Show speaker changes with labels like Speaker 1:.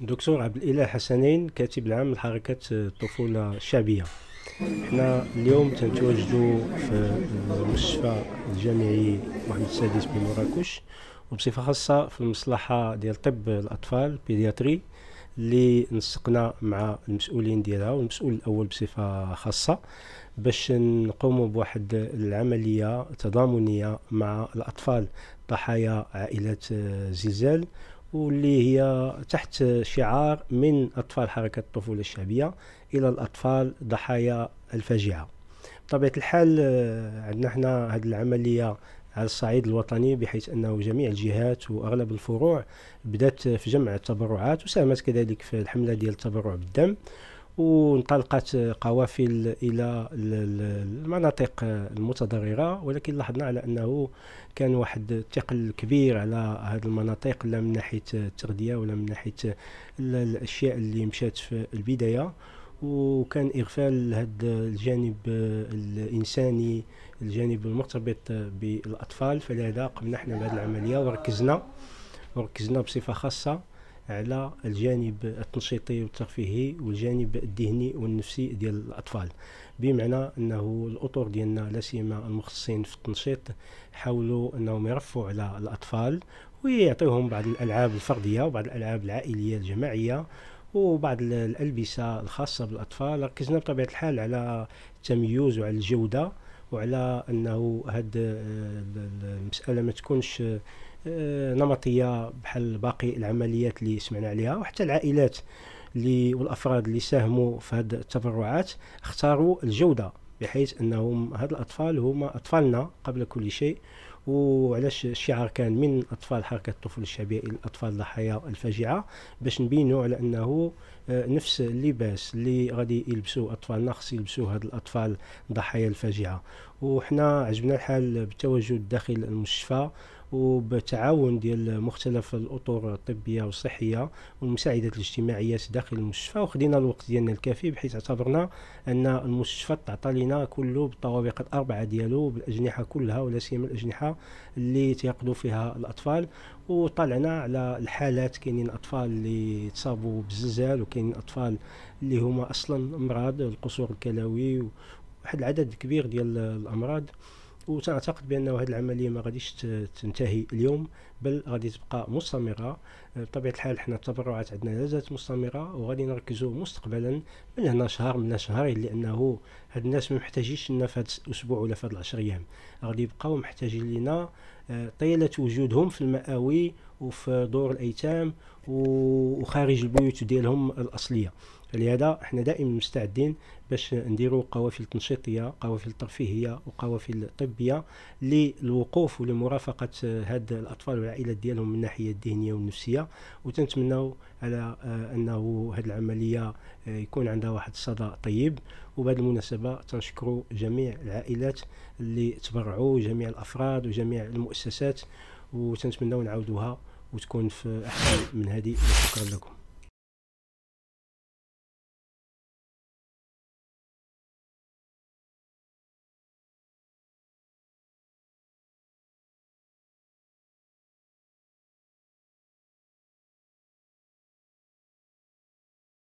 Speaker 1: دكتور عبد الاله حسنين كاتب العام لحركه الطفوله الشعبيه حنا اليوم تنتواجدوا في المستشفى الجامعي محمد السادس بمراكش وبصفه خاصه في المصلحه ديال طب الاطفال بيدياتري اللي نسقنا مع المسؤولين ديالها والمسؤول الاول بصفه خاصه باش نقوموا بواحد العمليه تضامنيه مع الاطفال ضحايا عائلات آه، زلزال واللي هي تحت شعار من اطفال حركه الطفوله الشعبيه الى الاطفال ضحايا الفاجعه بطبيعه الحال آه، عندنا حنا هذه العمليه على الصعيد الوطني بحيث أنه جميع الجهات وأغلب الفروع بدأت في جمع التبرعات وساهمت كذلك في الحملة ديال التبرع بالدم وانطلقت قوافل الى المناطق المتضرره ولكن لاحظنا على انه كان واحد الثقل كبير على هذه المناطق لا من ناحيه التغذيه ولا من ناحيه الاشياء اللي مشات في البدايه وكان إغفال هذا الجانب الإنساني الجانب المرتبط بالأطفال فلهذا قمنا احنا بهذه العملية وركزنا وركزنا بصفة خاصة على الجانب التنشيطي والترفيهي والجانب الذهني والنفسي ديال الاطفال بمعنى انه الاطر ديالنا لا سيما المختصين في التنشيط حاولوا انهم يرفعوا على الاطفال ويعطيوهم بعض الالعاب الفرديه وبعض الالعاب العائليه الجماعيه وبعض الألبسة الخاصة بالأطفال ركزنا بطبيعة الحال على التميز وعلى الجودة وعلى أنه هاد آه، المسألة ما تكونش آه، نمطية بحال باقي العمليات اللي سمعنا عليها وحتى العائلات اللي والافراد اللي ساهموا في هاد التبرعات اختاروا الجوده بحيث انهم هاد الاطفال هما اطفالنا قبل كل شيء وعلاش الشعار كان من اطفال حركه الطفل الى اطفال ضحايا الفاجعه باش نبينوا على انه آه، نفس اللباس اللي غادي يلبسوه اطفالنا خص يلبسوه هاد الاطفال ضحايا الفاجعه وحنا عجبنا الحال بالتواجد داخل المستشفى وبتعاون ديال مختلف الاطر الطبيه والصحيه والمساعدات الاجتماعيه داخل المستشفى وخدينا الوقت ديالنا الكافي بحيث اعتبرنا ان المستشفى تعطى لنا كله بالطوابق الاربعه ديالو بالاجنحه كلها ولا سيما الاجنحه اللي تيقضوا فيها الاطفال وطلعنا على الحالات كاينين اطفال اللي تصابوا بالزلزال وكاينين اطفال اللي هما اصلا امراض القصور الكلوي واحد العدد كبير ديال الامراض وتعتقد بان هذه العمليه ما غاديش تنتهي اليوم بل غادي تبقى مستمره بطبيعه الحال حنا التبرعات عندنا لازالت مستمره وغادي نركزوا مستقبلا من هنا شهر من هنا شهرين لانه هاد الناس ما محتاجينش لنا في هذا الاسبوع ولا في هاد العشر ايام غادي يبقاو محتاجين لنا آه، طيله وجودهم في المآوي وفي دور الايتام وخارج البيوت ديالهم الاصليه لهذا احنا دائما مستعدين باش نديروا قوافل تنشيطيه قوافل ترفيهيه وقوافل طبيه للوقوف ولمرافقه آه، هاد الاطفال والعائلات ديالهم من الناحيه الذهنيه والنفسيه العمليه وتنتمناو على آه، انه هذه العمليه آه، يكون عندها واحد الصدى طيب وبهذه المناسبه تنشكروا جميع العائلات اللي تبرعوا جميع الافراد وجميع المؤسسات وتنتمناو نعاودوها وتكون في احسن من هذه شكرا لكم